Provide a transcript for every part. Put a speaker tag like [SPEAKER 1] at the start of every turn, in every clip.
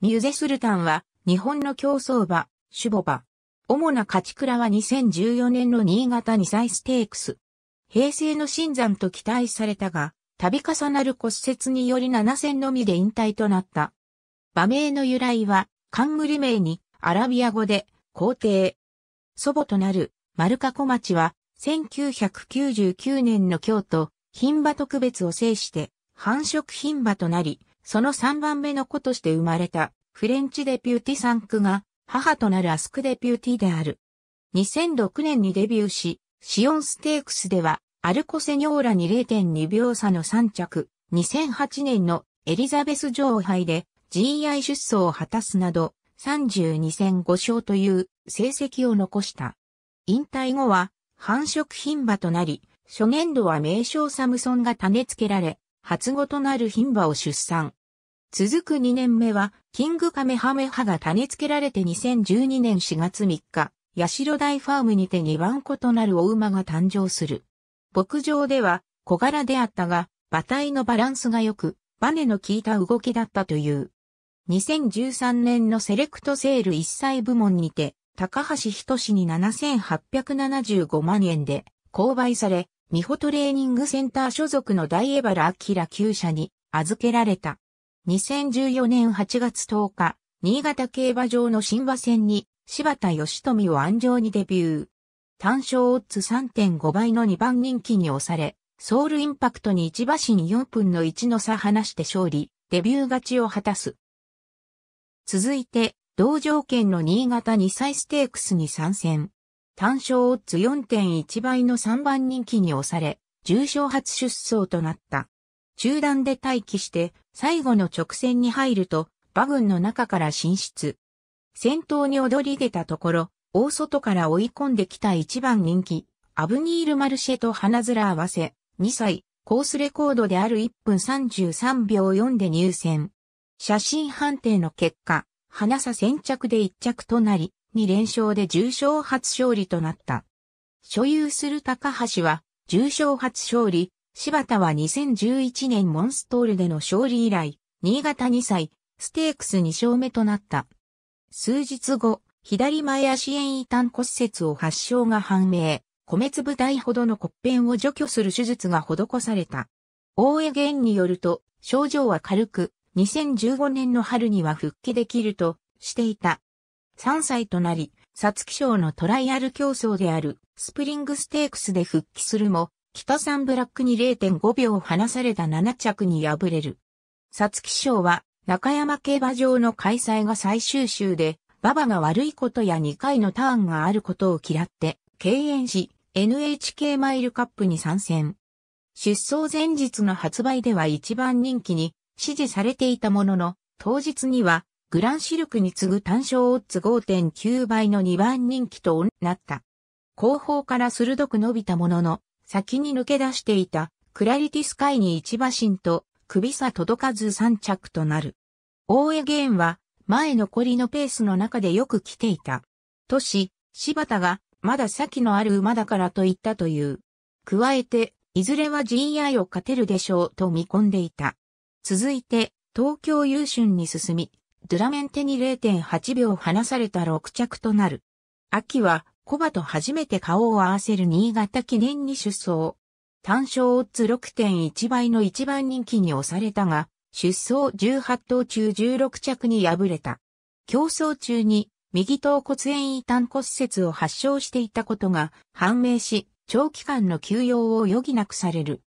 [SPEAKER 1] ミュゼスルタンは、日本の競走馬、シュボ馬。主な勝ち倉は2014年の新潟2歳ステークス。平成の新山と期待されたが、度重なる骨折により7戦のみで引退となった。馬名の由来は、冠名に、アラビア語で、皇帝。祖母となる、マルカ小町は、1999年の京都、牝馬特別を制して、繁殖牝馬となり、その3番目の子として生まれたフレンチデピューティ産区が母となるアスクデピューティである。2006年にデビューし、シオンステークスではアルコセニョーラに0.2秒差の3着、2008年のエリザベス女王杯で GI 出走を果たすなど32戦5勝という成績を残した。引退後は繁殖品馬となり、初年度は名称サムソンが種付けられ、初語となる品馬を出産。続く2年目は、キングカメハメハが種付けられて2012年4月3日、八代大ファームにて2番子となるお馬が誕生する。牧場では小柄であったが、馬体のバランスが良く、バネの効いた動きだったという。2013年のセレクトセール1歳部門にて、高橋仁に7875万円で購買され、美穂トレーニングセンター所属の大江原明厩社に預けられた。2014年8月10日、新潟競馬場の新馬戦に柴田義富を安城にデビュー。単勝オッズ3.5倍の2番人気に押され、ソウルインパクトに1馬身4分の1の差離して勝利、デビュー勝ちを果たす。続いて、同条件の新潟2歳ステークスに参戦。単勝オッズ4.1倍の3番人気に押され、重賞初出走となった。中断で待機して、最後の直線に入ると、馬群の中から進出。先頭に躍り出たところ、大外から追い込んできた一番人気、アブニール・マルシェと花面合わせ、2歳、コースレコードである1分33秒4で入選。写真判定の結果、花差先着で1着となり、2連勝で重賞初勝利となった。所有する高橋は、重賞初勝利、柴田は2011年モンストールでの勝利以来、新潟2歳、ステークス2勝目となった。数日後、左前足炎異端骨折を発症が判明、米粒大ほどの骨片を除去する手術が施された。大江源によると、症状は軽く、2015年の春には復帰できるとしていた。3歳となり、皐月賞のトライアル競争であるスプリングステークスで復帰するも、北三ブラックに0.5秒離された7着に敗れる。皐月賞は中山競馬場の開催が最終週で、馬場が悪いことや2回のターンがあることを嫌って、敬遠し、NHK マイルカップに参戦。出走前日の発売では一番人気に支持されていたものの、当日にはグランシルクに次ぐ単勝オッズ5.9倍の2番人気となった。後方から鋭く伸びたものの、先に抜け出していたクラリティスカイに一馬身と首差届かず三着となる。大江ゲーンは前残りのペースの中でよく来ていた。都市、柴田がまだ先のある馬だからと言ったという。加えて、いずれは GI を勝てるでしょうと見込んでいた。続いて、東京優春に進み、ドゥラメンテに0.8秒離された6着となる。秋はコバと初めて顔を合わせる新潟記念に出走。単勝オッズ6.1倍の一番人気に押されたが、出走18頭中16着に敗れた。競争中に右頭骨炎異端骨折を発症していたことが判明し、長期間の休養を余儀なくされる。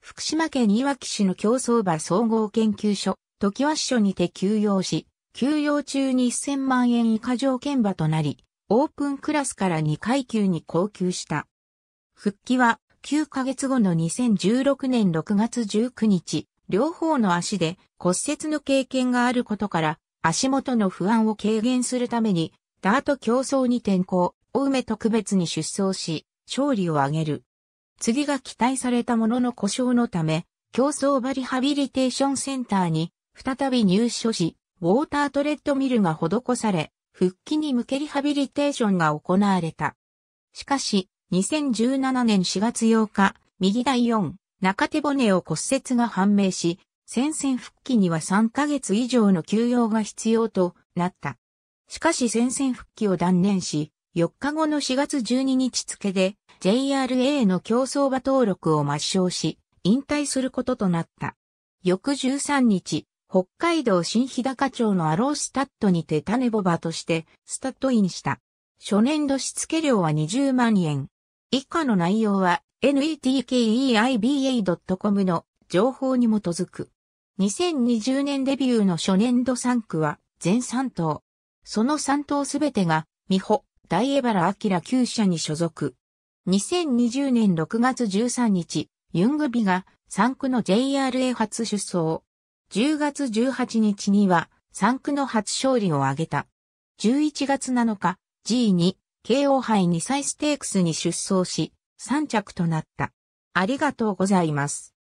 [SPEAKER 1] 福島県いわき市の競争馬総合研究所、時和所にて休養し、休養中に1000万円以下条件馬となり、オープンクラスから2階級に降級した。復帰は9ヶ月後の2016年6月19日、両方の足で骨折の経験があることから足元の不安を軽減するためにダート競争に転向、大梅特別に出走し勝利を挙げる。次が期待されたものの故障のため、競争バリハビリテーションセンターに再び入所し、ウォータートレッドミルが施され、復帰に向けリハビリテーションが行われた。しかし、2017年4月8日、右第4、中手骨を骨折が判明し、戦線復帰には3ヶ月以上の休養が必要となった。しかし戦線復帰を断念し、4日後の4月12日付で JRA の競争馬登録を抹消し、引退することとなった。翌13日、北海道新日高町のアロースタッドにて種ボバとしてスタッドインした。初年度しつけ料は20万円。以下の内容は netkeiba.com の情報に基づく。2020年デビューの初年度3区は全3頭。その3頭すべてが、美穂、大江原明旧社に所属。2020年6月13日、ユングビが3区の JRA 初出走。10月18日には3区の初勝利を挙げた。11月7日、G2、KO 杯2歳ステークスに出走し、3着となった。ありがとうございます。